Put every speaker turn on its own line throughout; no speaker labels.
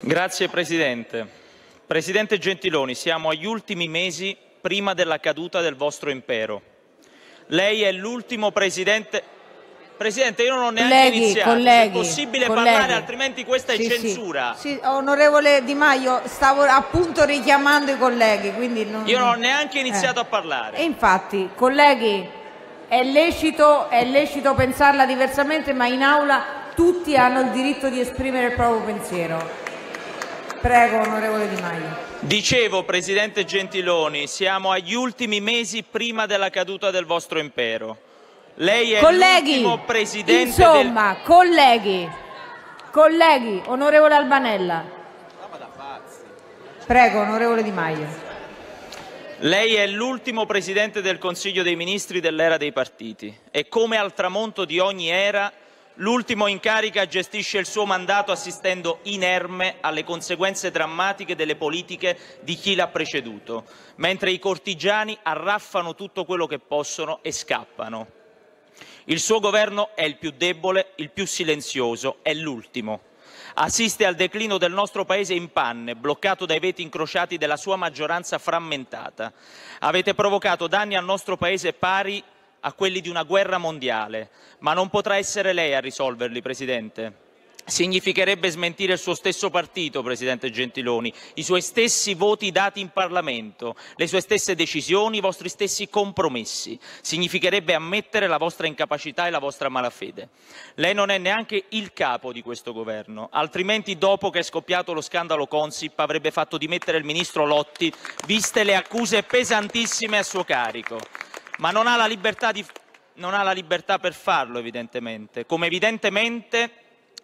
Grazie Presidente. Presidente Gentiloni, siamo agli ultimi mesi prima della caduta del vostro impero. Lei è l'ultimo Presidente... Presidente, io non ho neanche colleghi, iniziato. Colleghi, è possibile colleghi. parlare, altrimenti questa sì, è censura. Sì.
sì. onorevole Di Maio, stavo appunto richiamando i colleghi, non... Io non ho neanche
iniziato eh. a parlare.
E infatti, colleghi, è lecito, è lecito pensarla diversamente, ma in aula tutti hanno il diritto di esprimere il proprio pensiero. Prego, onorevole Di Maio.
Dicevo, presidente Gentiloni, siamo agli ultimi mesi prima della caduta del vostro impero. Lei è colleghi, l'ultimo presidente insomma,
del... colleghi, colleghi, onorevole Albanella. Prego, onorevole Di Maio.
Lei è l'ultimo presidente del Consiglio dei Ministri dell'era dei partiti e come al tramonto di ogni era L'ultimo in carica gestisce il suo mandato assistendo inerme alle conseguenze drammatiche delle politiche di chi l'ha preceduto, mentre i cortigiani arraffano tutto quello che possono e scappano. Il suo governo è il più debole, il più silenzioso, è l'ultimo. Assiste al declino del nostro Paese in panne, bloccato dai veti incrociati della sua maggioranza frammentata. Avete provocato danni al nostro Paese pari a quelli di una guerra mondiale, ma non potrà essere lei a risolverli, Presidente. Significherebbe smentire il suo stesso partito, Presidente Gentiloni, i suoi stessi voti dati in Parlamento, le sue stesse decisioni, i vostri stessi compromessi. Significherebbe ammettere la vostra incapacità e la vostra malafede. Lei non è neanche il capo di questo governo, altrimenti dopo che è scoppiato lo scandalo Consip avrebbe fatto dimettere il ministro Lotti, viste le accuse pesantissime a suo carico ma non ha, di, non ha la libertà per farlo evidentemente, come evidentemente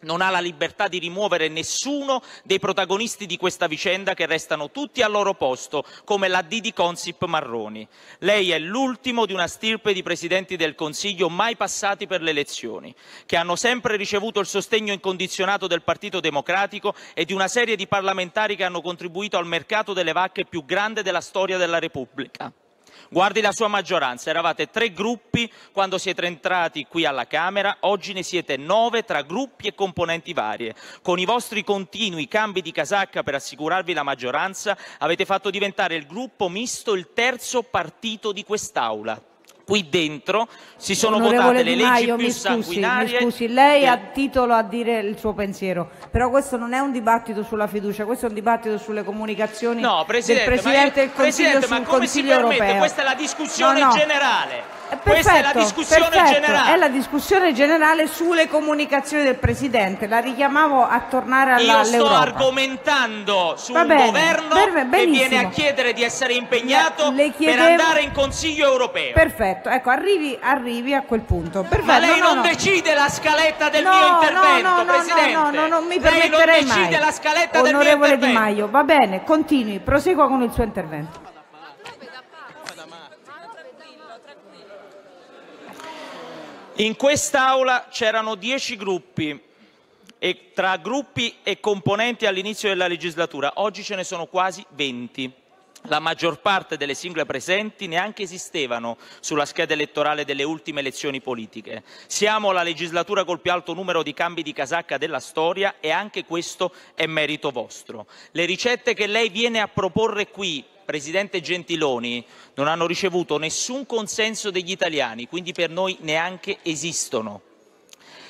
non ha la libertà di rimuovere nessuno dei protagonisti di questa vicenda che restano tutti al loro posto, come la D di Consip Marroni. Lei è l'ultimo di una stirpe di presidenti del Consiglio mai passati per le elezioni, che hanno sempre ricevuto il sostegno incondizionato del Partito Democratico e di una serie di parlamentari che hanno contribuito al mercato delle vacche più grande della storia della Repubblica. Guardi la sua maggioranza, eravate tre gruppi quando siete entrati qui alla Camera, oggi ne siete nove tra gruppi e componenti varie. Con i vostri continui cambi di casacca per assicurarvi la maggioranza avete fatto diventare il gruppo misto il terzo partito di quest'Aula qui dentro si sono Onorevole votate le leggi Maio, più mi scusi, sanguinarie. Mi
scusi, lei ha titolo a dire il suo pensiero, però questo non è un dibattito sulla fiducia, questo è un dibattito sulle comunicazioni no, Presidente, del Presidente del Consiglio Presidente, ma come si permette? Europeo. Questa è la discussione no, no. generale.
Eh, perfetto, questa è la discussione perfetto. generale. È la
discussione generale sulle comunicazioni del Presidente. La richiamavo a tornare alla, Io sto
argomentando su bene, un governo
ben, che viene a
chiedere di essere impegnato chiedevo... per andare in Consiglio europeo.
Perfetto, ecco, arrivi, arrivi a quel punto. Perfetto. Ma lei no, non no, decide la scaletta del mio intervento, Presidente. No, no, non mi permetterei lei non decide mai. la scaletta Onorevole del mio intervento. Onorevole Di Maio, va bene, continui, prosegua con il suo intervento.
In quest'Aula c'erano dieci gruppi, e tra gruppi e componenti all'inizio della legislatura. Oggi ce ne sono quasi venti. La maggior parte delle singole presenti neanche esistevano sulla scheda elettorale delle ultime elezioni politiche. Siamo la legislatura col più alto numero di cambi di casacca della storia e anche questo è merito vostro. Le ricette che lei viene a proporre qui Presidente Gentiloni, non hanno ricevuto nessun consenso degli italiani, quindi per noi neanche esistono.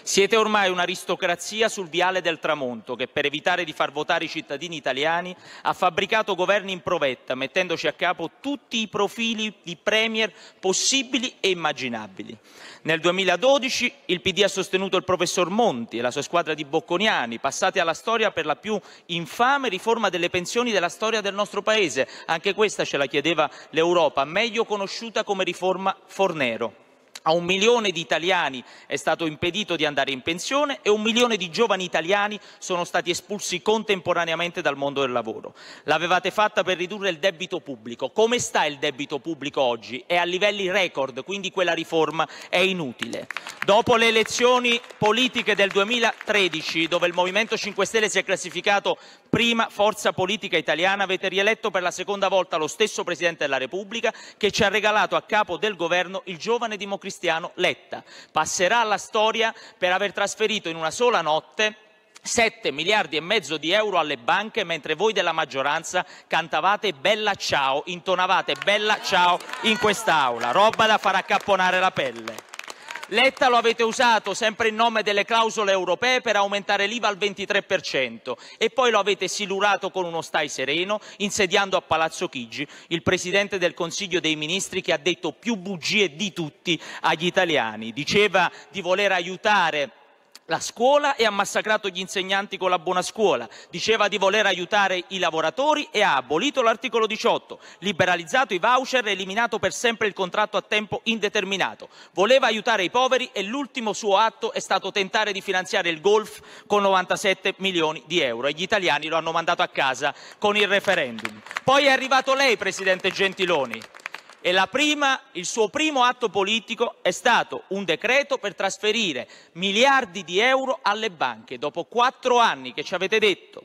Siete ormai un'aristocrazia sul viale del tramonto che, per evitare di far votare i cittadini italiani, ha fabbricato governi in provetta, mettendoci a capo tutti i profili di premier possibili e immaginabili. Nel 2012 il PD ha sostenuto il professor Monti e la sua squadra di bocconiani, passati alla storia per la più infame riforma delle pensioni della storia del nostro Paese. Anche questa ce la chiedeva l'Europa, meglio conosciuta come riforma Fornero a un milione di italiani è stato impedito di andare in pensione e un milione di giovani italiani sono stati espulsi contemporaneamente dal mondo del lavoro. L'avevate fatta per ridurre il debito pubblico. Come sta il debito pubblico oggi? È a livelli record, quindi quella riforma è inutile. Dopo le elezioni politiche del 2013, dove il Movimento 5 Stelle si è classificato prima forza politica italiana avete rieletto per la seconda volta lo stesso Presidente della Repubblica che ci ha regalato a capo del governo il giovane democristiano Letta. Passerà alla storia per aver trasferito in una sola notte 7 miliardi e mezzo di euro alle banche mentre voi della maggioranza cantavate bella ciao, intonavate bella ciao in quest'aula, roba da far accapponare la pelle. Letta lo avete usato sempre in nome delle clausole europee per aumentare l'IVA al 23% e poi lo avete silurato con uno stai sereno insediando a Palazzo Chigi il Presidente del Consiglio dei Ministri che ha detto più bugie di tutti agli italiani. Diceva di voler aiutare la scuola e ha massacrato gli insegnanti con la buona scuola, diceva di voler aiutare i lavoratori e ha abolito l'articolo 18, liberalizzato i voucher e eliminato per sempre il contratto a tempo indeterminato. Voleva aiutare i poveri e l'ultimo suo atto è stato tentare di finanziare il golf con 97 milioni di euro e gli italiani lo hanno mandato a casa con il referendum. Poi è arrivato lei, Presidente Gentiloni e prima, il suo primo atto politico è stato un decreto per trasferire miliardi di euro alle banche dopo quattro anni che ci avete detto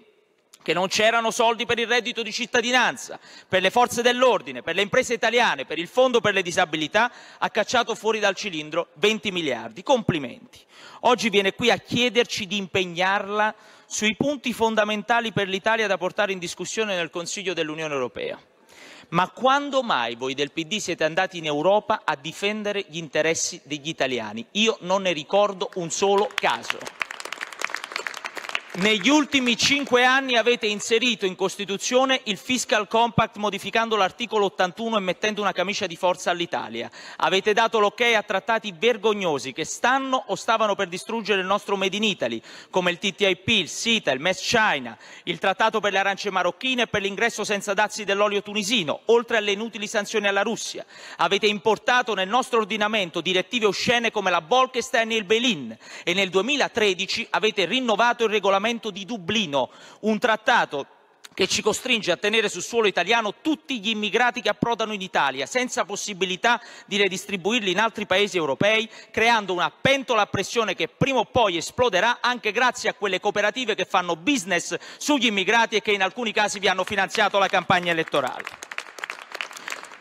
che non c'erano soldi per il reddito di cittadinanza, per le forze dell'ordine, per le imprese italiane, per il fondo per le disabilità, ha cacciato fuori dal cilindro 20 miliardi. Complimenti. Oggi viene qui a chiederci di impegnarla sui punti fondamentali per l'Italia da portare in discussione nel Consiglio dell'Unione Europea. Ma quando mai voi del PD siete andati in Europa a difendere gli interessi degli italiani? Io non ne ricordo un solo caso. Negli ultimi cinque anni avete inserito in Costituzione il fiscal compact modificando l'articolo 81 e mettendo una camicia di forza all'Italia. Avete dato l'ok a trattati vergognosi che stanno o stavano per distruggere il nostro Made in Italy, come il TTIP, il CETA, il MES China, il trattato per le arance marocchine e per l'ingresso senza dazi dell'olio tunisino, oltre alle inutili sanzioni alla Russia. Avete importato nel nostro ordinamento direttive oscene come la Bolkestein e il Belin e nel 2013 avete rinnovato il regolamento regolamento di Dublino, un trattato che ci costringe a tenere sul suolo italiano tutti gli immigrati che approdano in Italia, senza possibilità di redistribuirli in altri paesi europei, creando una pentola a pressione che prima o poi esploderà anche grazie a quelle cooperative che fanno business sugli immigrati e che in alcuni casi vi hanno finanziato la campagna elettorale.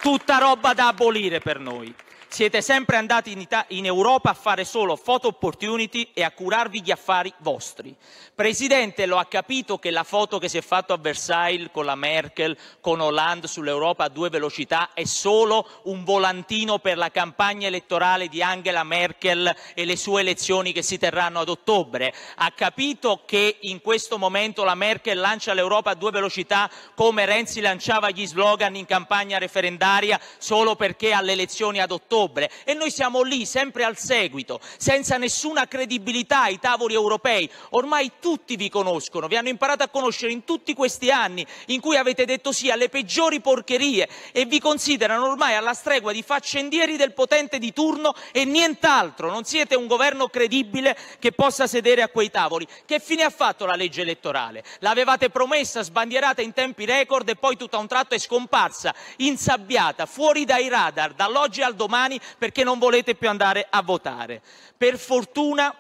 Tutta roba da abolire per noi. Siete sempre andati in, Ita- in Europa a fare solo photo opportunity e a curarvi gli affari vostri. Presidente, lo ha capito che la foto che si è fatto a Versailles con la Merkel, con Hollande sull'Europa a due velocità è solo un volantino per la campagna elettorale di Angela Merkel e le sue elezioni che si terranno ad ottobre? Ha capito che in questo momento la Merkel lancia l'Europa a due velocità come Renzi lanciava gli slogan in campagna referendaria solo perché alle elezioni ad ottobre? ottobre e noi siamo lì sempre al seguito, senza nessuna credibilità ai tavoli europei. Ormai tutti vi conoscono, vi hanno imparato a conoscere in tutti questi anni in cui avete detto sì alle peggiori porcherie e vi considerano ormai alla stregua di faccendieri del potente di turno e nient'altro. Non siete un governo credibile che possa sedere a quei tavoli. Che fine ha fatto la legge elettorale? L'avevate promessa, sbandierata in tempi record e poi tutto a un tratto è scomparsa, insabbiata, fuori dai radar, dall'oggi al domani domani perché non volete più andare a votare. Per fortuna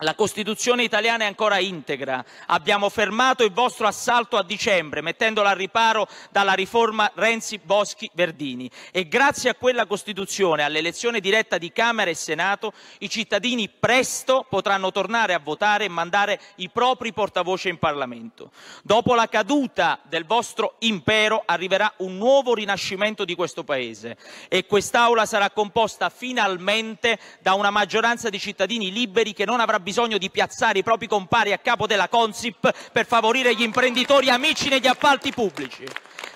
la Costituzione italiana è ancora integra. Abbiamo fermato il vostro assalto a dicembre, mettendola al riparo dalla riforma Renzi-Boschi-Verdini. E grazie a quella Costituzione, all'elezione diretta di Camera e Senato, i cittadini presto potranno tornare a votare e mandare i propri portavoce in Parlamento. Dopo la caduta del vostro impero arriverà un nuovo rinascimento di questo Paese e quest'Aula sarà composta finalmente da una maggioranza di cittadini liberi che non avrà bisogno di piazzare i propri compari a capo della Consip per favorire gli imprenditori amici negli appalti pubblici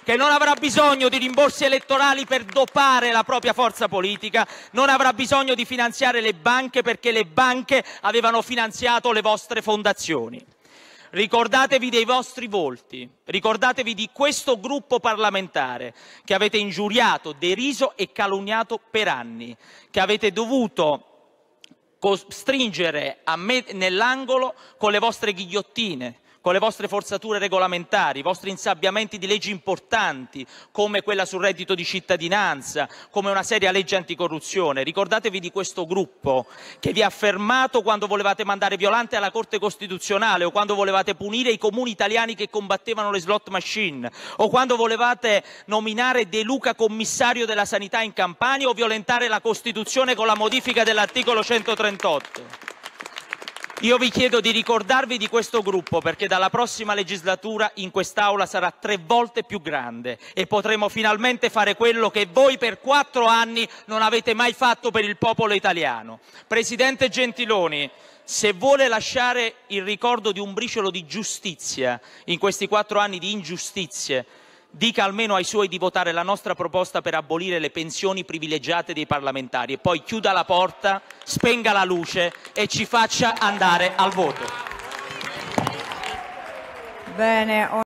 che non avrà bisogno di rimborsi elettorali per dopare la propria forza politica, non avrà bisogno di finanziare le banche perché le banche avevano finanziato le vostre fondazioni. Ricordatevi dei vostri volti, ricordatevi di questo gruppo parlamentare che avete ingiuriato, deriso e calunniato per anni, che avete dovuto costringere nell'angolo con le vostre ghigliottine, con le vostre forzature regolamentari, i vostri insabbiamenti di leggi importanti, come quella sul reddito di cittadinanza, come una seria legge anticorruzione. Ricordatevi di questo gruppo che vi ha fermato quando volevate mandare Violante alla Corte Costituzionale o quando volevate punire i comuni italiani che combattevano le slot machine o quando volevate nominare De Luca commissario della sanità in Campania o violentare la Costituzione con la modifica dell'articolo 138. Io vi chiedo di ricordarvi di questo gruppo perché dalla prossima legislatura in quest'Aula sarà tre volte più grande e potremo finalmente fare quello che voi per quattro anni non avete mai fatto per il popolo italiano. Presidente Gentiloni, se vuole lasciare il ricordo di un briciolo di giustizia in questi quattro anni di ingiustizie, dica almeno ai suoi di votare la nostra proposta per abolire le pensioni privilegiate dei parlamentari e poi chiuda la porta, spenga la luce e ci faccia andare al voto.
Bene.